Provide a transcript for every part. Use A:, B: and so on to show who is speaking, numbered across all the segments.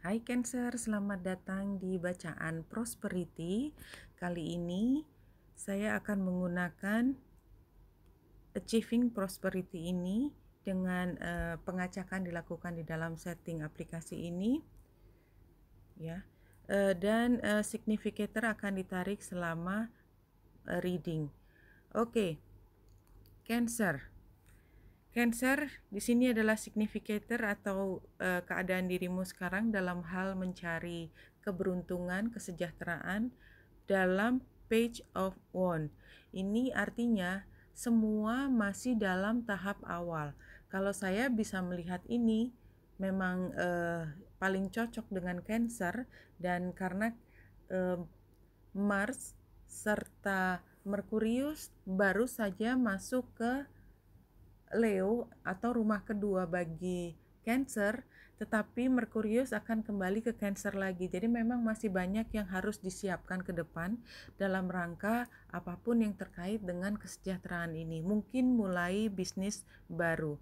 A: Hai Cancer, selamat datang di bacaan Prosperity. Kali ini saya akan menggunakan Achieving Prosperity ini dengan uh, pengacakan dilakukan di dalam setting aplikasi ini. Ya. Uh, dan uh, significator akan ditarik selama uh, reading. Oke. Okay. Cancer. Cancer di sini adalah significator atau e, keadaan dirimu sekarang dalam hal mencari keberuntungan, kesejahteraan dalam Page of Wand. Ini artinya semua masih dalam tahap awal. Kalau saya bisa melihat ini memang e, paling cocok dengan Cancer dan karena e, Mars serta Merkurius baru saja masuk ke Leo atau rumah kedua bagi Cancer, tetapi Merkurius akan kembali ke Cancer lagi. Jadi memang masih banyak yang harus disiapkan ke depan dalam rangka apapun yang terkait dengan kesejahteraan ini. Mungkin mulai bisnis baru.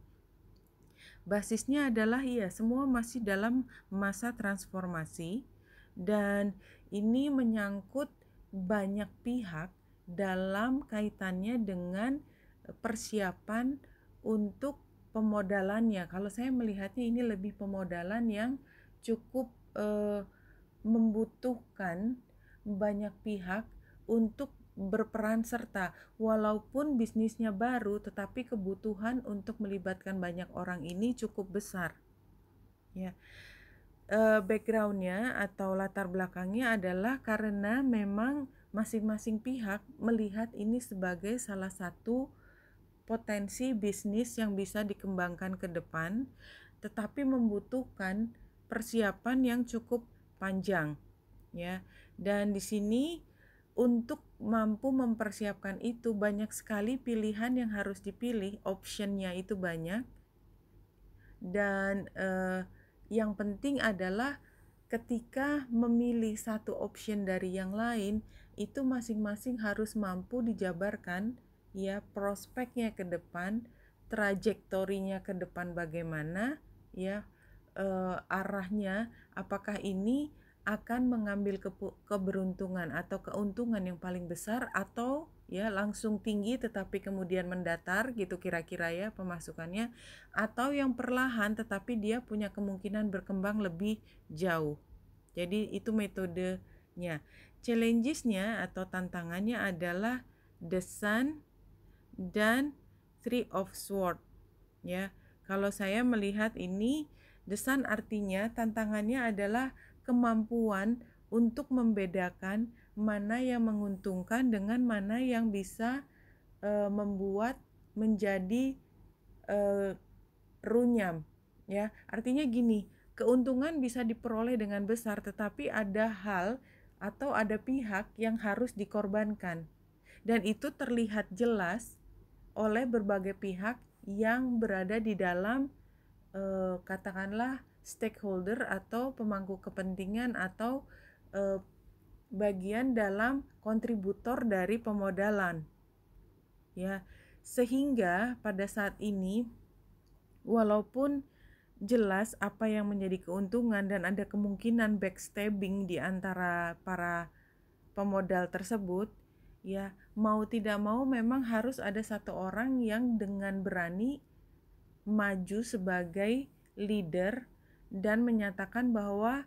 A: Basisnya adalah ya semua masih dalam masa transformasi dan ini menyangkut banyak pihak dalam kaitannya dengan persiapan untuk pemodalannya. Kalau saya melihatnya ini lebih pemodalan yang cukup eh, membutuhkan banyak pihak untuk berperan serta walaupun bisnisnya baru tetapi kebutuhan untuk melibatkan banyak orang ini cukup besar ya eh, backgroundnya atau latar belakangnya adalah karena memang masing-masing pihak melihat ini sebagai salah satu potensi bisnis yang bisa dikembangkan ke depan, tetapi membutuhkan persiapan yang cukup panjang, ya. Dan di sini untuk mampu mempersiapkan itu banyak sekali pilihan yang harus dipilih, optionnya itu banyak. Dan eh, yang penting adalah ketika memilih satu option dari yang lain, itu masing-masing harus mampu dijabarkan ya prospeknya ke depan, trajektorinya ke depan bagaimana, ya eh, arahnya apakah ini akan mengambil ke, keberuntungan atau keuntungan yang paling besar atau ya langsung tinggi tetapi kemudian mendatar gitu kira-kira ya pemasukannya atau yang perlahan tetapi dia punya kemungkinan berkembang lebih jauh. Jadi itu metodenya. Challengesnya atau tantangannya adalah the sun dan Three of Sword. Ya, kalau saya melihat ini desan artinya tantangannya adalah kemampuan untuk membedakan mana yang menguntungkan dengan mana yang bisa e, membuat menjadi e, runyam. Ya, artinya gini, keuntungan bisa diperoleh dengan besar tetapi ada hal atau ada pihak yang harus dikorbankan. Dan itu terlihat jelas oleh berbagai pihak yang berada di dalam eh, katakanlah stakeholder atau pemangku kepentingan atau eh, bagian dalam kontributor dari pemodalan. Ya, sehingga pada saat ini walaupun jelas apa yang menjadi keuntungan dan ada kemungkinan backstabbing di antara para pemodal tersebut, ya mau tidak mau memang harus ada satu orang yang dengan berani maju sebagai leader dan menyatakan bahwa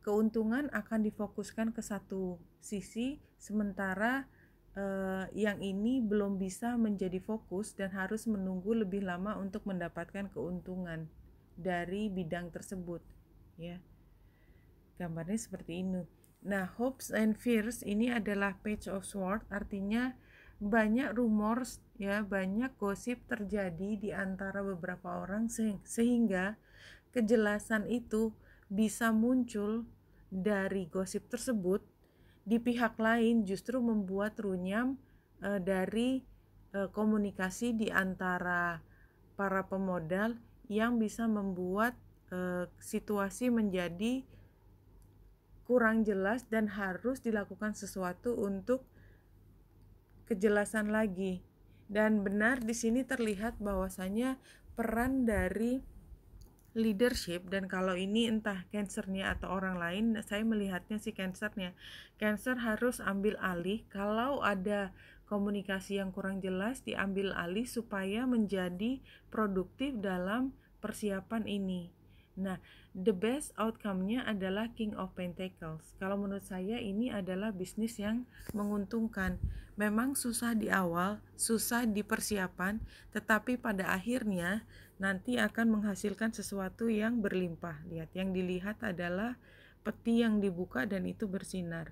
A: keuntungan akan difokuskan ke satu sisi sementara eh, yang ini belum bisa menjadi fokus dan harus menunggu lebih lama untuk mendapatkan keuntungan dari bidang tersebut ya gambarnya seperti ini Nah, hopes and fears ini adalah page of sword, artinya banyak rumor ya, banyak gosip terjadi di antara beberapa orang sehingga kejelasan itu bisa muncul dari gosip tersebut di pihak lain justru membuat runyam e, dari e, komunikasi di antara para pemodal yang bisa membuat e, situasi menjadi kurang jelas dan harus dilakukan sesuatu untuk kejelasan lagi. Dan benar di sini terlihat bahwasanya peran dari leadership dan kalau ini entah cancernya atau orang lain saya melihatnya si cancernya cancer harus ambil alih kalau ada komunikasi yang kurang jelas diambil alih supaya menjadi produktif dalam persiapan ini Nah, the best outcome-nya adalah King of Pentacles. Kalau menurut saya ini adalah bisnis yang menguntungkan. Memang susah di awal, susah di persiapan, tetapi pada akhirnya nanti akan menghasilkan sesuatu yang berlimpah. Lihat, yang dilihat adalah peti yang dibuka dan itu bersinar.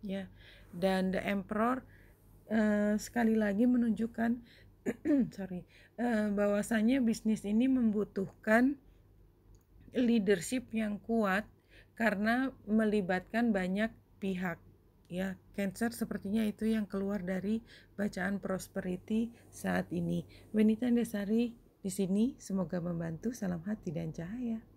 A: Ya. Dan the emperor uh, sekali lagi menunjukkan sorry, uh, eh, bahwasanya bisnis ini membutuhkan leadership yang kuat karena melibatkan banyak pihak ya cancer sepertinya itu yang keluar dari bacaan prosperity saat ini Benita Desari di sini semoga membantu salam hati dan cahaya